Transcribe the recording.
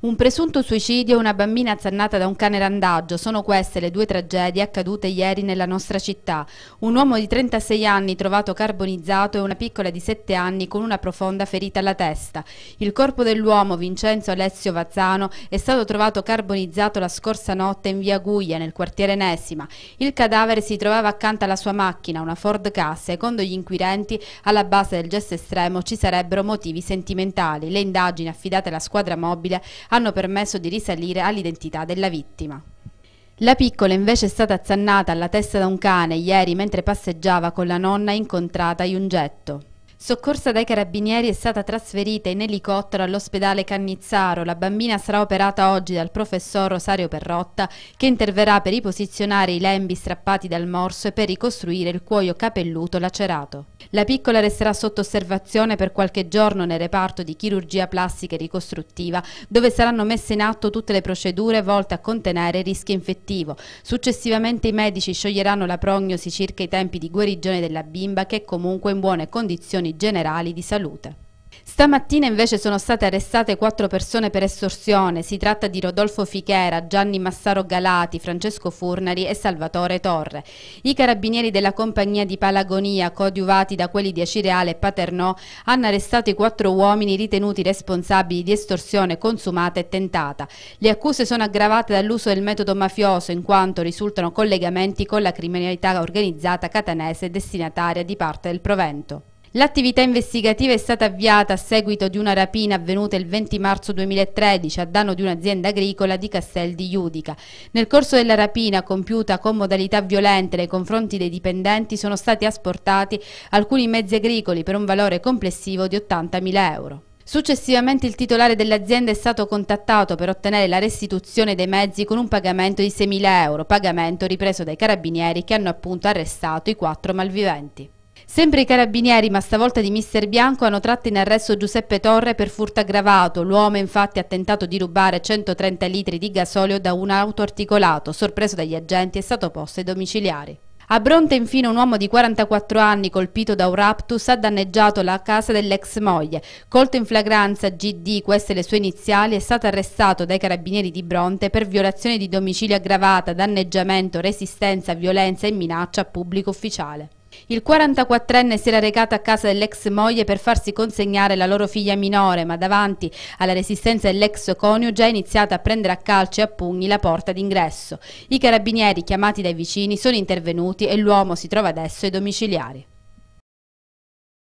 Un presunto suicidio e una bambina azzannata da un cane randaggio sono queste le due tragedie accadute ieri nella nostra città. Un uomo di 36 anni trovato carbonizzato e una piccola di 7 anni con una profonda ferita alla testa. Il corpo dell'uomo Vincenzo Alessio Vazzano è stato trovato carbonizzato la scorsa notte in via Guglia nel quartiere Nesima. Il cadavere si trovava accanto alla sua macchina, una Ford K. Secondo gli inquirenti alla base del gesto estremo ci sarebbero motivi sentimentali. Le indagini affidate alla squadra mobile hanno permesso di risalire all'identità della vittima. La piccola invece è stata azzannata alla testa da un cane ieri mentre passeggiava con la nonna incontrata in un getto. Soccorsa dai carabinieri è stata trasferita in elicottero all'ospedale Cannizzaro. La bambina sarà operata oggi dal professor Rosario Perrotta che interverrà per riposizionare i lembi strappati dal morso e per ricostruire il cuoio capelluto lacerato. La piccola resterà sotto osservazione per qualche giorno nel reparto di chirurgia plastica e ricostruttiva, dove saranno messe in atto tutte le procedure volte a contenere il rischio infettivo. Successivamente i medici scioglieranno la prognosi circa i tempi di guarigione della bimba che è comunque in buone condizioni generali di salute. Stamattina invece sono state arrestate quattro persone per estorsione. Si tratta di Rodolfo Fichera, Gianni Massaro Galati, Francesco Furnari e Salvatore Torre. I carabinieri della compagnia di Palagonia, coadiuvati da quelli di Acireale e Paternò, hanno arrestato i quattro uomini ritenuti responsabili di estorsione consumata e tentata. Le accuse sono aggravate dall'uso del metodo mafioso in quanto risultano collegamenti con la criminalità organizzata catanese destinataria di parte del provento. L'attività investigativa è stata avviata a seguito di una rapina avvenuta il 20 marzo 2013 a danno di un'azienda agricola di Castel di Iudica. Nel corso della rapina compiuta con modalità violente nei confronti dei dipendenti sono stati asportati alcuni mezzi agricoli per un valore complessivo di 80.000 euro. Successivamente il titolare dell'azienda è stato contattato per ottenere la restituzione dei mezzi con un pagamento di 6.000 euro, pagamento ripreso dai carabinieri che hanno appunto arrestato i quattro malviventi. Sempre i carabinieri, ma stavolta di mister Bianco, hanno tratto in arresto Giuseppe Torre per furto aggravato. L'uomo infatti ha tentato di rubare 130 litri di gasolio da un auto articolato. Sorpreso dagli agenti è stato posto ai domiciliari. A Bronte infine un uomo di 44 anni colpito da un raptus ha danneggiato la casa dell'ex moglie. Colto in flagranza GD, queste le sue iniziali, è stato arrestato dai carabinieri di Bronte per violazione di domicilio aggravata, danneggiamento, resistenza, violenza e minaccia a pubblico ufficiale. Il 44enne si era recato a casa dell'ex moglie per farsi consegnare la loro figlia minore, ma davanti alla resistenza dell'ex coniuge ha iniziato a prendere a calci e a pugni la porta d'ingresso. I carabinieri chiamati dai vicini sono intervenuti e l'uomo si trova adesso ai domiciliari.